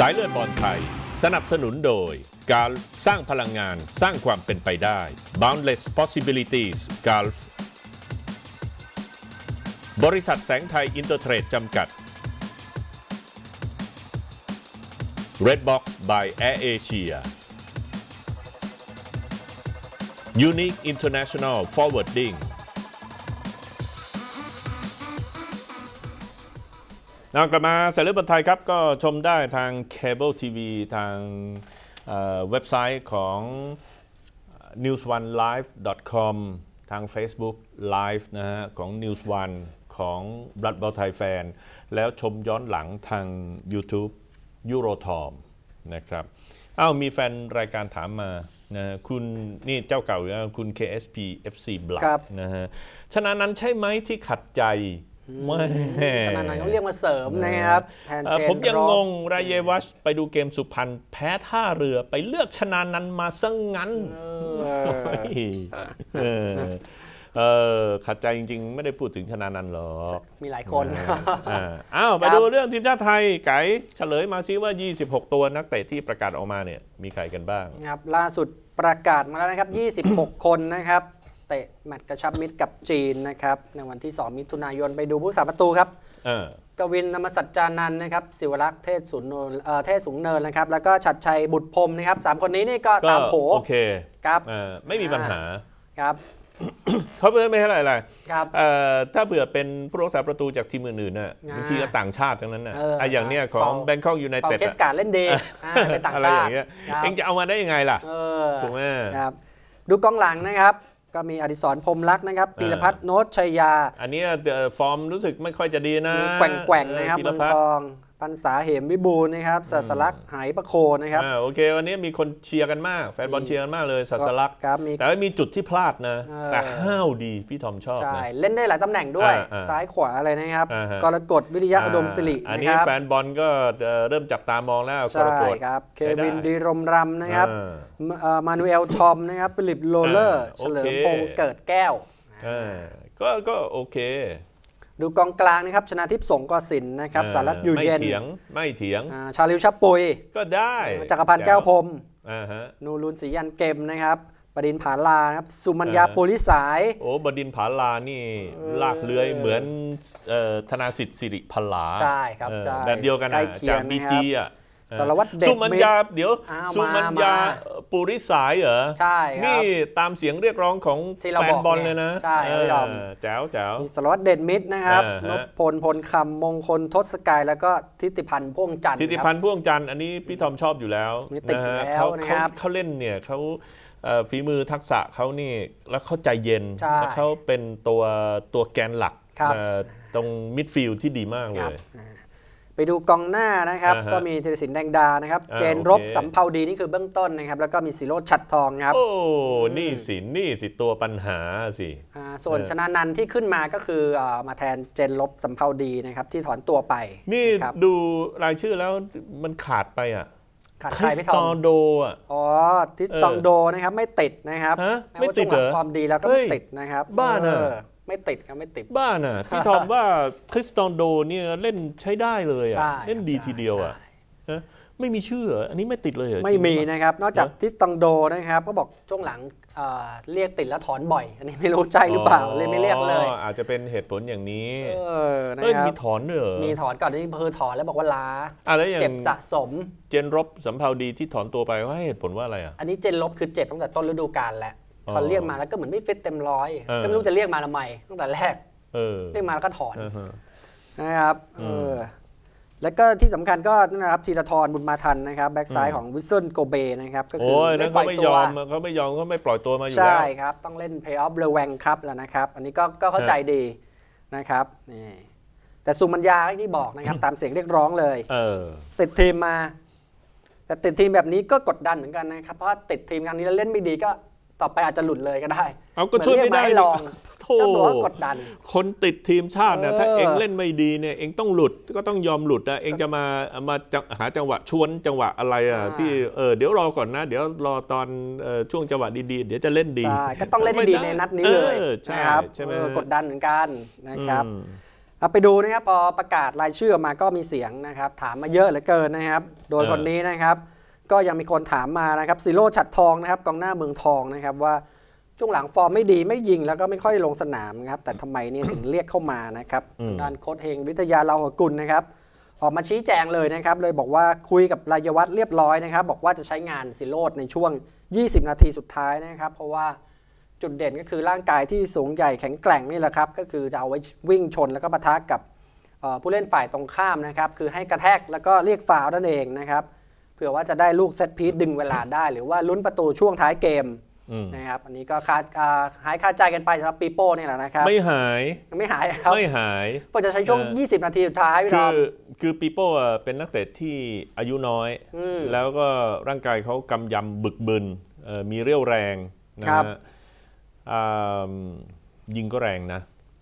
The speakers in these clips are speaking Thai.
สายเลือดบอลไทย สนับสนุนโดยการสร้างพลังงานสร้างความเป็นไปได้ Boundless Possibilities Golf บริษัทแสงไทยอินเตอร์เทรดจำกัด Redbox by Air Asia Unique International Forwarding นะกลับมาสายเลือดบอลไทยครับก็ชมได้ทางเคเบิลทีวีทางเว็บไซต์ของ news one live com ทาง Facebook Live นะฮะของ News One ของรัฐบอลไทยแฟน แล้วชมย้อนหลังทาง YouTube ยูโรทอมนะครับอ้าวมีแฟนรายการถามมานะคุณนี่เจ้าเก่าอยู่นะคุณ KSP FC b l a c k นะฮะฉะนะนั้นใช่ไหมที่ขัดใจไม่ชนะนันเขาเรียกมาเสริมนะครับแทนผมยังงงรายเยวัชไปดูเกมสุพรรณแพ้ท่าเรือไปเลือกชนะนันมาซะงั้นเออขัดใจจริงๆ ไม่ได้พูดถึงชนะนันหรอกมีหลายคนอ้าวไปดูเรื่องทีมชาติไทยไก่เฉลยมาซิว่า 26 ตัวนักเตะที่ประกาศออกมาเนี่ยมีใครกันบ้าง ครับล่าสุดประกาศมาแล้วนะครับ 26 คนนะครับเตะแมตช์กระชับมิตรกับจีนนะครับ ในวันที่ 2 มิถุนายนไปดูผู้สาประตูครับกวินธรรมสัจจานันนะครับศิวรักษ์เทศสูงเนเทศสูงเนินนะครับ แล้วก็ชัดชัยบุตรพรมนะครับสามคนนี้นี่ก็ตามโผโอเคครับไม่มีปัญหาครับเขาเพิ่อไม่ห้อะไหร่ละถ้าเผื่อเป็นผู้รักษาประตูจากทีมอื่นๆน่ะบางทีก็ต่างชาติทั้งนั้นน่ะอย่างเนี้ยของแบงคอกยูไนเต็ดเคสการเล่นเดย์เป็นต่างชาติเองจะเอามาได้ยังไงล่ะถูกไหมดูกองหลังนะครับก็มีอดิศรพรมลักษ์นะครับปีรพัฒน์โนชชัยยา อันนี้ฟอร์มรู้สึกไม่ค่อยจะดีนะแกว่งๆนะครับเมืองทองพันษาเหมวิบูลนะครับศาสลักหายประโคนะครับโอเควันนี้มีคนเชียร์กันมาก แฟนบอลเชียร์กันมากเลยศาสลักแต่ว่ามีจุดที่พลาดนะแต่ห้าวดีพี่ทอมชอบใช่เล่นได้หลายตำแหน่งด้วย ซ้ายขวาอะไรนะครับ กรกฎวิริยะอุดมสิริอันนี้แฟนบอลก็เริ่มจับตามองแล้ว กรกฎครับเควินดีรมรำนะครับมานูเอลทอมนะครับฟิลิปโรเลอร์เฉลิมพงเกิดแก้วก็ก็โอเคดูกองกลางนะครับชนะทิพย์สงกสินนะครับสารัตอยู่เย็นไม่เถียงไม่เถียงชาลิวชับปุยก็ได้จักรพันธ์แก้วพรมนูรุนศรียันเกมนะครับบดินผาลาครับสุมัญญาปุริสายโอ้บดินผาลานี่ลากเลื้อยเหมือนธนาสิทธิ์สิริพลาใช่ครับแบบเดียวกันนะจากบีจีอ่ะสารวัตรเด็กสุมัญญาเดี๋ยว สุมัญญาปุริสายเหรอ ใช่นี่ตามเสียงเรียกร้องของแฟนบอลเลยนะ ใช่ดอมแจ๋วแจ๋วมสารวัตรเด่นมิตรนะครับนพพลพลคำ มงคลทศกาย แล้วก็ทิติพันธ์พ่วงจันทร์ทิติพันธ์พ่วงจันทร์ อันนี้พี่ทอมชอบอยู่แล้วนะครับ เขาเล่นเนี่ยเขาฝีมือทักษะเขานี่แล้วเขาใจเย็น แล้วเขาเป็นตัวตัวแกนหลักตรงมิดฟิลด์ที่ดีมากเลยไปดูกองหน้านะครับ ก็มีธีรศิลป์แดงดานะครับเจนรบสมเภาดีนี่คือเบื้องต้นนะครับ แล้วก็มีสิโรชัดทองครับ โอ้นี่สินี่สิตัวปัญหา สิส่วนชนะนันที่ขึ้นมาก็คือมาแทนเจนรบสมเภาดีนะครับที่ถอนตัวไป นี่ดูรายชื่อแล้วมันขาดไปอ่ะครพีองโดอ่ะอ๋อทิสตองโดนะครับไม่ติดนะครับ ไม่ติดเหรอความดีแล้วก็ไม่ติดนะครับบ้าเนอไม่ติดครับไม่ติดบ้าน่ะพี่ทอมว่าคริสตองโดเนี่ยเล่นใช้ได้เลยอ่ะเล่นดีทีเดียวอ่ะไม่มีชื่ออันนี้ไม่ติดเลยไม่มีนะครับ นอกจากทิสตองโดนะครับ ก็บอกช่วงหลังเรียกติดแล้วถอนบ่อย อันนี้ไม่รู้ใจหรือเปล่าเลยไม่เรียกเลยอาจจะเป็นเหตุผลอย่างนี้เออนะครับมีถอนเหรอมีถอนก่อนที่เพอถอนแล้วบอกว่าล้าเจ็บสะสม เจนรบสัมภาวดีที่ถอนตัวไปว่าเหตุผลว่าอะไรอ่ะอันนี้เจนรบคือเจ็บตั้งแต่ต้นฤดูกาลแล้วพอเรียกมาแล้วก็เหมือนไม่ฟิตเต็มร้อยก็ไม่รู้จะเรียกมาทำไมตั้งแต่แรกเรียกมาแล้วก็ถอนนะครับแล้วก็ที่สำคัญก็นะครับธีรทรบุญมาทันนะครับแบ็กซ้ายของวิสเซนโกเบนะครับก็คือไม่ปล่อยตัวเขาไม่ยอมเขาไม่ปล่อยตัวมาอยู่แล้ว ใช่ครับต้องเล่นเพย์ออฟเรแวงครับแล้วนะครับอันนี้ก็ก็เข้าใจดีนะครับนี่แต่สุมัญญาที่บอกนะครับ ตามเสียงเรียกร้องเลย เออ ติดทีมมา แต่ติดทีมแบบนี้ก็กดดันเหมือนกันนะครับเพราะติดทีมครั้งนี้แล้วเล่นไม่ดีก็ต่อไปอาจจะหลุดเลยก็ได้ เอา ก็ช่วยไม่ได้ลองโทษกดดัน คนติดทีมชาติเนี่ย ถ้าเองเล่นไม่ดีเนี่ยเองต้องหลุดก็ต้องยอมหลุดนะเองจะมา มาหาจังหวะชวนจังหวะอะไรอ่ะที่ เออเดี๋ยวรอก่อนนะ เดี๋ยวรอตอนช่วงจังหวะดีๆ เดี๋ยวจะเล่นดีก็ต้องเล่นดีในนัดนี้เลยนะครับ กดดันเหมือนกันนะครับไปดูนะครับพอประกาศรายชื่อมา ก็มีเสียงนะครับ ถามมาเยอะเหลือเกินนะครับ โดยคนนี้นะครับก็ยังมีคนถามมานะครับซิโร่ฉัดทองนะครับกองหน้าเมืองทองนะครับ ว่าช่วงหลังฟอร์มไม่ดีไม่ยิง แล้วก็ไม่ค่อยลงสนามนะครับแต่ทำไมเนี่ยถึงเรียกเข้ามานะครับด้านโค้ชเฮงวิทยาเราหกุลนะครับออกมาชี้แจงเลยนะครับเลยบอกว่าคุยกับรายวัตรเรียบร้อยนะครับ บอกว่าจะใช้งานซิโร่ในช่วง 20 นาทีสุดท้ายนะครับ เพราะว่าจุดเด่นก็คือร่างกายที่สูงใหญ่แข็งแกร่งนี่แหละครับก็คือจะเอาไว้วิ่งชนแล้วก็ปะทะกับผู้เล่นฝ่ายตรงข้ามนะครับคือให้กระแทกแล้วก็เรียก่าวนั่นเองนะครับเผื่อว่าจะได้ลูกเซตพีซดึงเวลาได้หรือว่าลุ้นประตูช่วงท้ายเกมนะครับอันนี้ก็คาดหายคาดใจกันไปสำหรับปีโป้เนี่ยแหละนะครับ ไม่หายไม่หายครับไม่หายเาะจะใช้ช่วง 20 นาทีสุดท้ายคือคือปีโป้เป็นนักเตะที่อายุน้อย แล้วก็ร่างกายเขากำยำบึกบึน มีเรี่ยวแรงนะฮะยิงก็แรงนะ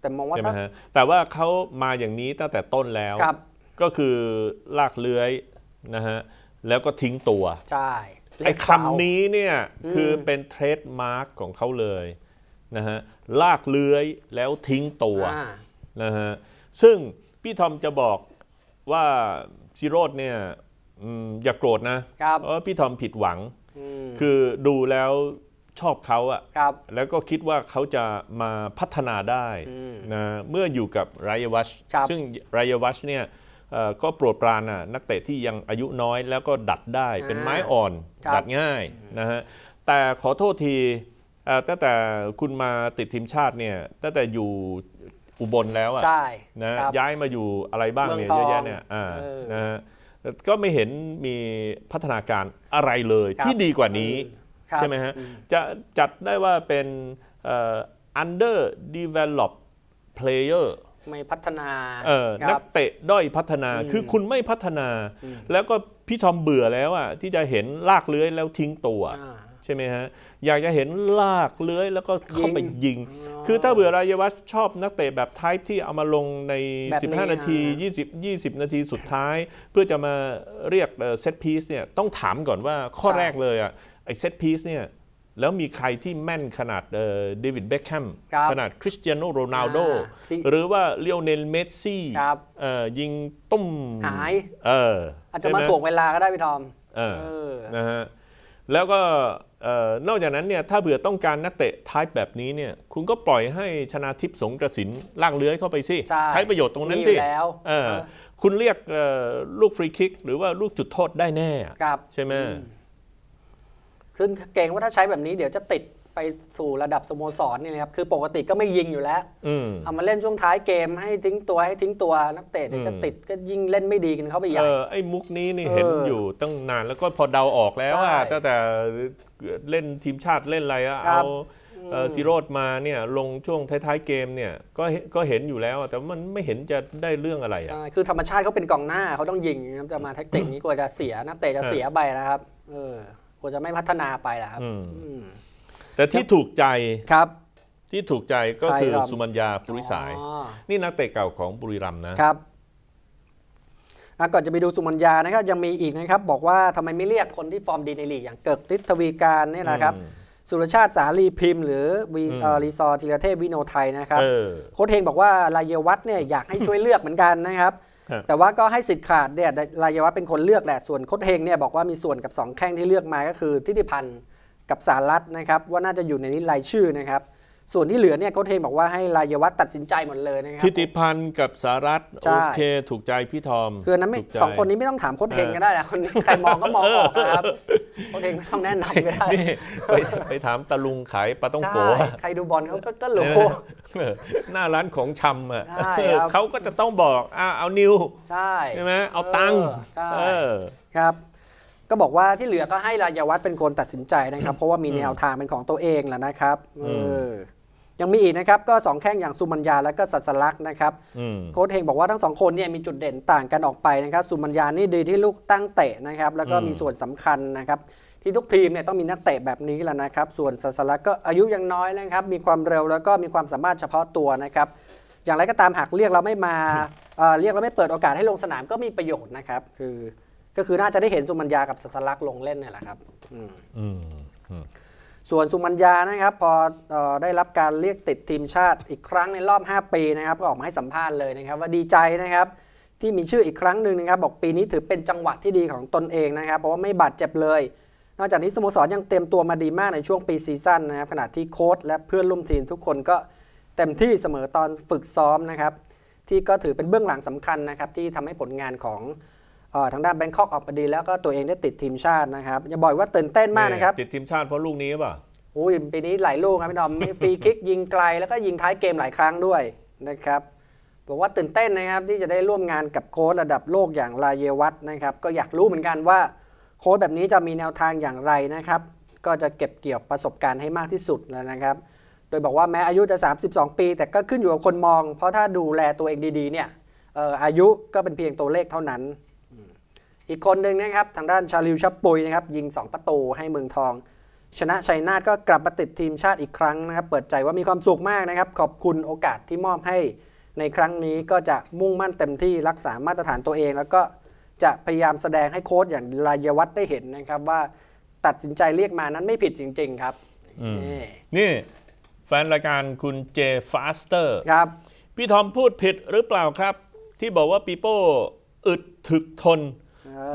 แต่มองว่า่แต่ว่าเขามาอย่างนี้ตั้งแต่ต้นแล้วก็คือลากเลื้อยนะฮะแล้วก็ทิ้งตัว ใช่ ไอ้คำนี้เนี่ยคือเป็นเทรดมาร์กของเขาเลยนะฮะ ลากเลื้อยแล้วทิ้งตัวนะฮะ ซึ่งพี่ทอมจะบอกว่าซิโรดเนี่ยอย่ากโกรธนะ เพราะพี่ทอมผิดหวัง คือดูแล้วชอบเขาอะแล้วก็คิดว่าเขาจะมาพัฒนาได้นะเมื่ออยู่กับไรยวัช ซึ่งไรยวัชเนี่ยก็โปรดปรานนักเตะที่ยังอายุน้อยแล้วก็ดัดได้ เป็นไม้อ่อนดัดง่ายนะฮะแต่ขอโทษทีตั้งแต่คุณมาติดทีมชาติเนี่ยตั้งแต่อยู่อุบลแล้วอ่ะนะย้ายมาอยู่อะไรบ้างเนี่ยเยอะแยะเนี่ยนะฮะก็ไม่เห็นมีพัฒนาการอะไรเลยที่ดีกว่านี้ ใช่ไหมฮะจะจัดได้ว่าเป็น under developed player ไม่พัฒนาเออนักเตะด้อยพัฒนา คือคุณไม่พัฒนา แล้วก็พี่ทอมเบื่อแล้วอ่ะที่จะเห็นลากเลื้อยแล้วทิ้งตัวใช่ไหมฮะ อยากจะเห็นลากเลื้อยแล้วก็เข้าไปยิง คือถ้าเบื่อรายวัชชอบนักเตะแบบไทป์ที่เอามาลงใน 15 นาที 20 20 นาทีสุดท้าย เพื่อจะมาเรียกเซตพีซเนี่ยต้องถามก่อนว่าข้อแรกเลยอ่ะไอเซตพีซเนี่ยแล้วมีใครที่แม่นขนาดเดวิดเบคแฮมขนาดคริสเตียโนโรนัลโดหรือว่าเลโอเนลเมสซี่ยิงตุ้ม หายอาจจะมาถ่วงเวลาก็ได้พี่ทอมนะฮะแล้วก็นอกจากนั้นเนี่ยถ้าเบื่อต้องการนักเตะทายแบบนี้เนี่ยคุณก็ปล่อยให้ชนะทิพย์สงกระสินลากเลื้อยเข้าไปสิใช้ประโยชน์ตรงนั้นสิคุณเรียกลูกฟรีคิก หรือว่าลูกจุดโทษได้แน่ใช่ไหมซึ่งเกรงว่าถ้าใช้แบบนี้เดี๋ยวจะติดไปสู่ระดับสโมสรนี่นะครับคือปกติก็ไม่ยิงอยู่แล้วเอามาเล่นช่วงท้ายเกมให้ทิ้งตัวให้ทิ้งตัวนักเตะจะติดก็ยิ่งเล่นไม่ดีกันเขาไปใหญ่ไอ้มุกนี้นี่เห็นอยู่ตั้งนานแล้วก็พอเดาออกแล้วว่าตั้งแต่เล่นทีมชาติเล่นอะไรอะเอาซีโรดมาเนี่ยลงช่วงท้ายๆเกมเนี่ยก็ก็เห็นอยู่แล้ว แต่มันไม่เห็นจะได้เรื่องอะไรอ่ะคือธรรมชาติเขาเป็นกองหน้าเขาต้องยิงจะมาแท็กติกนี้กว่าจะเสียนักเตะจะเสียไปนะครับเออควรจะไม่พัฒนาไปแล้วครับแต่ที่ถูกใจครับที่ถูกใจก็คือสุมัญญาปุริสายนี่นักเตะเก่าของบุรีรัมย์นะครับก่อนจะไปดูสุมัญญานะครับยังมีอีกนะครับบอกว่าทำไมไม่เรียกคนที่ฟอร์มดีในลีกอย่างเกิกฤทธวีการนี่แหละครับสุรชาติสาลีพิมพ์หรือวีรีซอร์ธีรเทพวิโนไทยนะครับ โค้ชเฮงบอกว่าลายวัตเนี่ย อยากให้ช่วยเลือกเหมือนกันนะครับแต่ว่าก็ให้สิทธิ์ขาดเนี่ยรายวัฒน์เป็นคนเลือกแหละ ส่วนโคดเฮงเนี่ยบอกว่ามีส่วนกับ 2 แข้งที่เลือกมาก็คือ ทิติพันธ์กับสารัตนะครับ ว่าน่าจะอยู่ในนี้รายชื่อนะครับส่วนที่เหลือเนี่ยโค้ชเฮงบอกว่าให้รายวัฒน์ตัดสินใจหมดเลยนะครับทิติพันธ์กับสารัตโอเคถูกใจพี่ทอม คือนั้นไม่สองคนนี้ไม่ต้องถามโค้ชเฮงก็ได้แหละคนใครมองก็มองออกครับโค้ชเฮงไม่ต้องแนะนำก็ได้ไปถามตะลุงขายปลาต้องโกใครดูบอลเขาก็รู้หน้าร้านของชำอ่ะเขาก็จะต้องบอกเอานิวใช่ใช่ไหมเอาตังค์ครับ ก็บอกว่าที่เหลือก็ให้รายวัฒน์เป็นคนตัดสินใจนะครับ เพราะว่ามีแนวทางเป็นของตัวเองแล้วนะครับเออยังมีอีกนะครับก็2แข้งอย่างสุมัญญาและก็สัสลักนะครับโค้ชเฮงบอกว่าทั้งสองคนเนี่ยมีจุดเด่นต่างกันออกไปนะครับสุมัญญานี่ดีที่ลูกตั้งเตะนะครับ แล้วก็มีส่วนสำคัญนะครับ ที่ทุกทีมเนี่ยต้องมีนักเตะแบบนี้แล้วนะครับ ส่วนสัสลักก็อายุยังน้อยนะครับ มีความเร็วแล้วก็มีความสามารถเฉพาะตัวนะครับ อย่างไรก็ตามหากเรียกเราไม่มาเรียกเราไม่เปิดโอกาสให้ลงสนามก็มีประโยชน์นะครับคือ ก็คือน่าจะได้เห็นสุมัญญากับสัสลักลงเล่นเนี่ยแหละครับอืมส่วนสุมัญญานะครับพออได้รับการเรียกติดทีมชาติอีกครั้งในรอบ 5 ปีนะครับก็ออกมาให้สัมภาษณ์เลยนะครับว่าดีใจนะครับที่มีชื่ออีกครั้งหนึ่งนะครับบอกปีนี้ถือเป็นจังหวะที่ดีของตนเองนะครับ เพราะว่าไม่บาดเจ็บเลย นอกจากนี้สโมสรยังเตรียมตัวมาดีมากในช่วงปีซีซั่นนะครับขณะที่โค้ชและเพื่อนร่วมทีมทุกคนก็เต็มที่เสมอตอนฝึกซ้อมนะครับที่ก็ถือเป็นเบื้องหลังสำคัญนะครับที่ทำให้ผลงานของทางด้านแบงคอกออกมาดีแล้วก็ตัวเองได้ติดทีมชาตินะครับอย่าบอกว่าตื่นเต้นมากนะครับติดทีมชาติเพราะลูกนี้ป่ะอุ้ยปีนี้หลายลูกครับพี่ดอมฟรีคิก ยิงไกลแล้วก็ยิงท้ายเกมหลายครั้งด้วยนะครับบอกว่าตื่นเต้นนะครับที่จะได้ร่วมงานกับโค้ชระดับโลกอย่างลาเยวัตนะครับก็อยากรู้เหมือนกันว่า โค้ชแบบนี้จะมีแนวทางอย่างไรนะครับก็จะเก็บเกี่ยวประสบการณ์ให้มากที่สุดแล้วนะครับ โดยบอกว่าแม้อายุจะ 32 ปี แต่ก็ขึ้นอยู่กับคนมอง เพราะถ้าดูแลตัวเองดีๆเนี่ยอายุก็เป็นเพียงตัวเลขเท่านั้นอีกคนหนึ่งนะครับทางด้านชาลิวชับปุยนะครับยิง 2 ประตูให้เมืองทอง ชนะชัยนาทก็กลับมาติดทีมชาติอีกครั้งนะครับ เปิดใจว่ามีความสุขมากนะครับ ขอบคุณโอกาสที่มอบให้ในครั้งนี้ก็จะมุ่งมั่นเต็มที่รักษามาตรฐานตัวเอง แล้วก็จะพยายามแสดงให้โค้ชอย่างรายวัฒน์ได้เห็นนะครับ ว่าตัดสินใจเรียกมานั้นไม่ผิดจริงๆครับนี่แฟนรายการคุณเจฟาสเตอร์ ครับ พี่ทอมพูดผิดหรือเปล่าครับ ที่บอกว่าปีโป้อึดถึกทน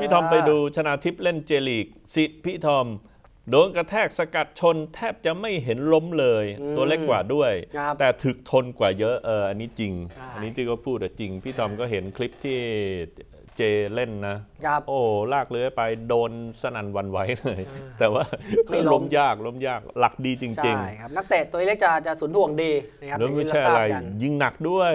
พี่ทอมไปดูชนาทิพย์เล่นเจลีก สิพี่ทอมโดนกระแทกสกัดชนแทบจะไม่เห็นล้มเลย ตัวเล็กกว่าด้วย แต่ถึกทนกว่าเยอะเอออันนี้จริง อันนี้ที่ก็พูดแต่จริง พี่ทอมก็เห็นคลิปที่เจเล่นนะโอ้ลากเลื้อยไปโดนสนั่นวันไหวเลย แต่ว่าไม่ล้มยากล้มยากหลักดีจริงๆครับนักเตะตัวเล็กจะจะสุนทวงดีนะครับแล้วไม่ใช่อะไรยิงหนักด้วย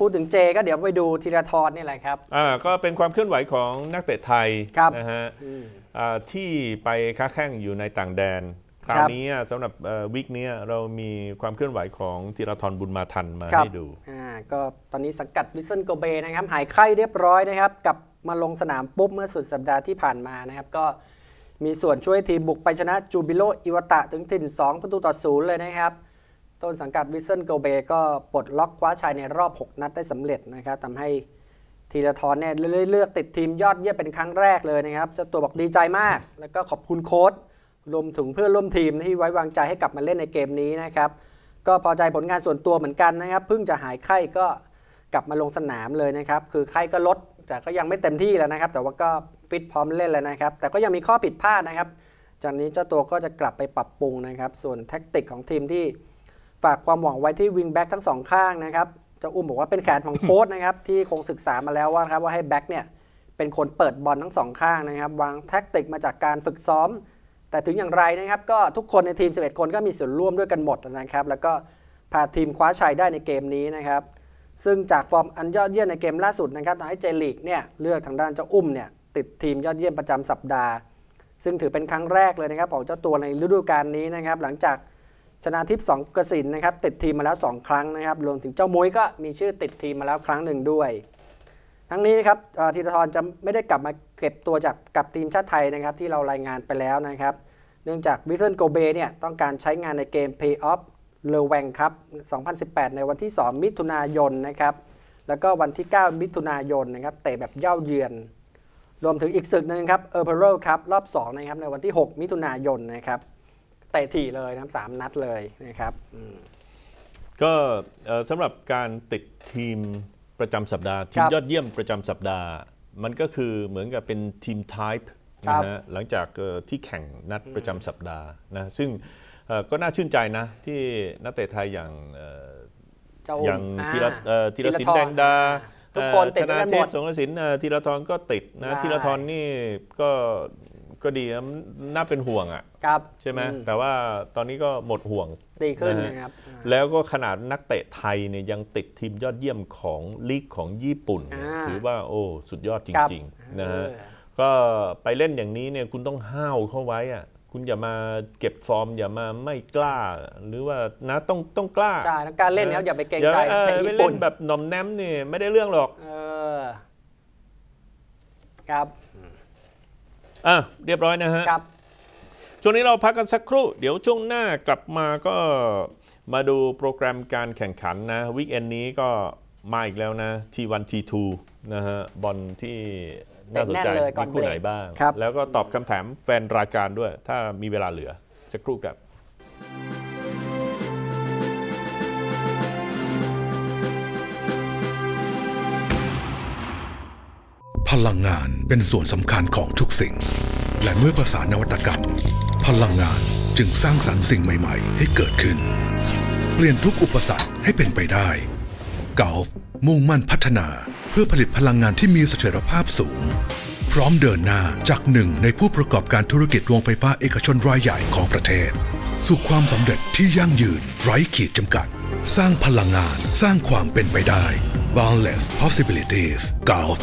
พูดถึงเจก็เดี๋ยวไปดูธีรทรนี่แหละครับอ่าก็เป็นความเคลื่อนไหวของนักเตะไทยนะฮะที่ไปค้าแข่งอยู่ในต่างแดน คราวนี้สำหรับวิกนี้เรามีความเคลื่อนไหวของธีรทรบุญมาทันมาให้ดูอ่าก็ตอนนี้สังกัดวิสเซนโกเบนะครับ หายไข้เรียบร้อยนะครับกับมาลงสนามปุ๊บ เมื่อสุดสัปดาห์ที่ผ่านมานะครับ ก็มีส่วนช่วยทีมบุกไปชนะจูบิโล อิวตะถึงถิ่น2ประตูต่อศูนย์เลยนะครับต้นสังกัดวิสเซนโกเบก็ปลดล็อกคว้าชัยในรอบ 6 นัดได้สำเร็จนะครับทำให้ทีละทอนเนี่ยเลือกติดทีมยอดเยี่ยมเป็นครั้งแรกเลยนะครับ เจ้าตัวบอกดีใจมาก แล้วก็ขอบคุณโค้ดรวมถึงเพื่อนร่วมทีมที่ไว้วางใจให้กลับมาเล่นในเกมนี้นะครับ ก็พอใจผลงานส่วนตัวเหมือนกันนะครับ เพิ่งจะหายไข้ก็กลับมาลงสนามเลยนะครับ คือไข้ก็ลด แต่ก็ยังไม่เต็มที่แล้วนะครับ แต่ว่าก็ฟิตพร้อมเล่นแล้วนะครับ แต่ก็ยังมีข้อผิดพลาดนะครับ จากนี้เจ้าตัวก็จะกลับไปปรับปรุงนะครับ ส่วนแทคนติกของทีมที่ฝากความหวังไว้ที่วิงแบ็กทั้งสองข้างนะครับ เจ้าอุ้มบอกว่าเป็นแขนของโค้ชนะครับที่คงศึกษามาแล้วว่าครับว่าให้แบ็กเนี่ยเป็นคนเปิดบอลทั้งสองข้างนะครับวางแท็กติกมาจากการฝึกซ้อม แต่ถึงอย่างไรนะครับก็ทุกคนในทีม 11 คนก็มีส่วนร่วมด้วยกันหมดนะครับแล้วก็พาทีมคว้าชัยได้ในเกมนี้นะครับซึ่งจากฟอร์มอันยอดเยี่ยมในเกมล่าสุดนะครับทำให้เจลีกเนี่ยเลือกทางด้านเจ้าอุ้มเนี่ยติดทีมยอดเยี่ยมประจำสัปดาห์ซึ่งถือเป็นครั้งแรกเลยนะครับของเจ้าตัวในฤดูกาลนี้นะครับหลังจากชนะทิพย์สองกสินนะครับติดทีมมาแล้ว 2 ครั้งนะครับ รวมถึงเจ้ามุ้ยก็มีชื่อติดทีมมาแล้วครั้งหนึ่งด้วย ทั้งนี้นะครับธีรทรจะไม่ได้กลับมาเก็บตัวจากกับทีมชาติไทยนะครับที่เรารายงานไปแล้วนะครับ เนื่องจากวิเซนโกเบเนี่ยต้องการใช้งานในเกมเพย์ออฟเลวัวงครับ2018 ในวันที่ 2 มิถุนายนนะครับแล้วก็วันที่ 9 มิถุนายนนะครับเตะแบบเย่าเยือน รวมถึงอีกศึกหนึ่งครับเออร์เพโรครับรอบ2นะครับในวันที่6 มิถุนายนนะครับเตะถี่เลยนะสามนัดเลยนะครับ ก็สำหรับการติดทีมประจำสัปดาห์ ทีมยอดเยี่ยมประจำสัปดาห์ มันก็คือเหมือนกับเป็นทีมไทป์นะฮะหลังจากที่แข่งนัดประจำสัปดาห์นะซึ่งก็น่าชื่นใจนะ ที่นักเตะไทยอย่างอย่างทีละทีละสินแดงดาทุกคนติดกันหมดทสงสินธีละทรก็ติดนะทีละทรนี่ก็ก็ดีนน่าเป็นห่วงอ่ะครับใช่ไหมแต่ว่าตอนนี้ก็หมดห่วงดีขึ้นนะครับ แล้วก็ขนาดนักเตะไทยเนี่ยยังติดทีมยอดเยี่ยมของลีกของญี่ปุ่นถือว่า โอ้สุดยอดจริงๆนะฮะก็ไปเล่นอย่างนี้เนี่ยคุณต้องห้าวเข้าไว้อ่ะ คุณอย่ามาเก็บฟอร์มอย่ามาไม่กล้า หรือว่านะต้องต้องกล้าใช่การเล่นแล้วอย่าไปเกรงใจแต่ญี่ปุ่นแบบหน่อมแนมเนี่ยไม่ได้เรื่องหรอกครับอ่ะเรียบร้อยนะฮะ ครับ ช่วงนี้เราพักกันสักครู่ เดี๋ยวช่วงหน้ากลับมาก็มาดูโปรแกรมการแข่งขันนะ วิกเอนนี้ก็มาอีกแล้วนะทีวันทีนะฮะ บอลที่น่าสนใจมีคู่ไหนบ้าง แล้วก็ตอบคำถามแฟนรายการด้วย ถ้ามีเวลาเหลือสักครู่ครับพลังงานเป็นส่วนสำคัญของทุกสิ่ง และเมื่อภาษานวัตกรรม พลังงานจึงสร้างสรรค์สิ่งใหม่ๆ ให้เกิดขึ้น เปลี่ยนทุกอุปสรรคให้เป็นไปได้กอล์ฟมุ่งมั่นพัฒนาเพื่อผลิตพลังงานที่มีเสถียรภาพสูง พร้อมเดินหน้าจากหนึ่ง ในผู้ประกอบการธุรกิจโรงไฟฟ้าเอกชนรายใหญ่ของประเทศ สู่ความสำเร็จที่ยั่งยืนไร้ขีดจำกัด สร้างพลังงานสร้างความเป็นไปได้ Boundless Possibilities Golf